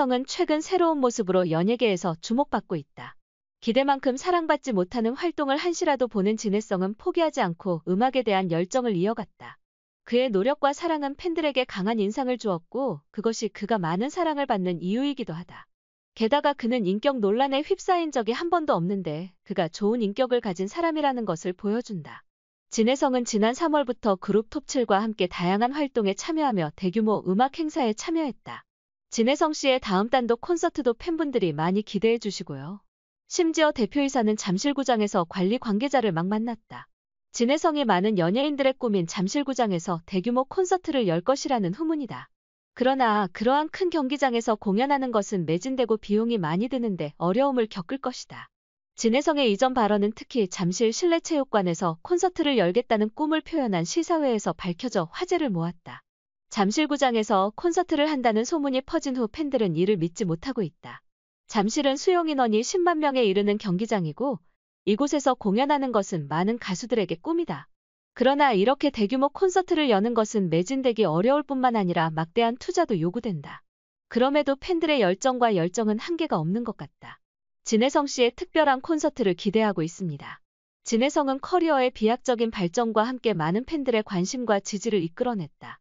황희성은 최근 새로운 모습으로 연예계에서 주목받고 있다. 기대만큼 사랑받지 못하는 활동을 한시라도 보는 진해성은 포기하지 않고 음악에 대한 열정을 이어갔다. 그의 노력과 사랑은 팬들에게 강한 인상을 주었고 그것이 그가 많은 사랑을 받는 이유이기도 하다. 게다가 그는 인격 논란에 휩싸인 적이 한 번도 없는데 그가 좋은 인격을 가진 사람이라는 것을 보여준다. 진해성은 지난 3월부터 그룹 톱7과 함께 다양한 활동에 참여하며 대규모 음악 행사에 참여했다. 진혜성 씨의 다음 단독 콘서트도 팬분들이 많이 기대해 주시고요. 심지어 대표이사는 잠실구장에서 관리 관계자를 막 만났다. 진혜성이 많은 연예인들의 꿈인 잠실구장에서 대규모 콘서트를 열 것이라는 후문이다. 그러나 그러한 큰 경기장에서 공연하는 것은 매진되고 비용이 많이 드는데 어려움을 겪을 것이다. 진해성의 이전 발언은 특히 잠실 실내체육관에서 콘서트를 열겠다는 꿈을 표현한 시사회에서 밝혀져 화제를 모았다. 잠실구장에서 콘서트를 한다는 소문이 퍼진 후 팬들은 이를 믿지 못하고 있다. 잠실은 수용 인원이 10만 명에 이르는 경기장이고 이곳에서 공연하는 것은 많은 가수들에게 꿈이다. 그러나 이렇게 대규모 콘서트를 여는 것은 매진되기 어려울 뿐만 아니라 막대한 투자도 요구된다. 그럼에도 팬들의 열정과 열정은 한계가 없는 것 같다. 진혜성 씨의 특별한 콘서트를 기대하고 있습니다. 진혜성은 커리어의 비약적인 발전과 함께 많은 팬들의 관심과 지지를 이끌어냈다.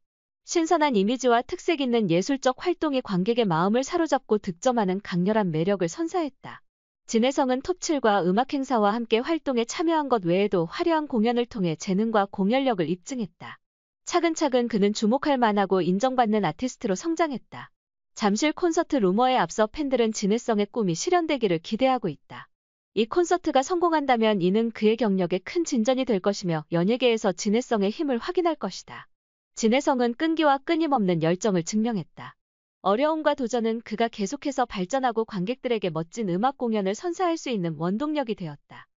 신선한 이미지와 특색 있는 예술적 활동이 관객의 마음을 사로잡고 득점하는 강렬한 매력을 선사했다. 진해성은 톱7과 음악행사와 함께 활동에 참여한 것 외에도 화려한 공연을 통해 재능과 공연력을 입증했다. 차근차근 그는 주목할 만하고 인정받는 아티스트로 성장했다. 잠실 콘서트 루머에 앞서 팬들은 진해성의 꿈이 실현되기를 기대하고 있다. 이 콘서트가 성공한다면 이는 그의 경력에 큰 진전이 될 것이며 연예계에서 진해성의 힘을 확인할 것이다. 진해성은 끈기와 끊임없는 열정을 증명했다. 어려움과 도전은 그가 계속해서 발전하고 관객들에게 멋진 음악 공연을 선사할 수 있는 원동력이 되었다.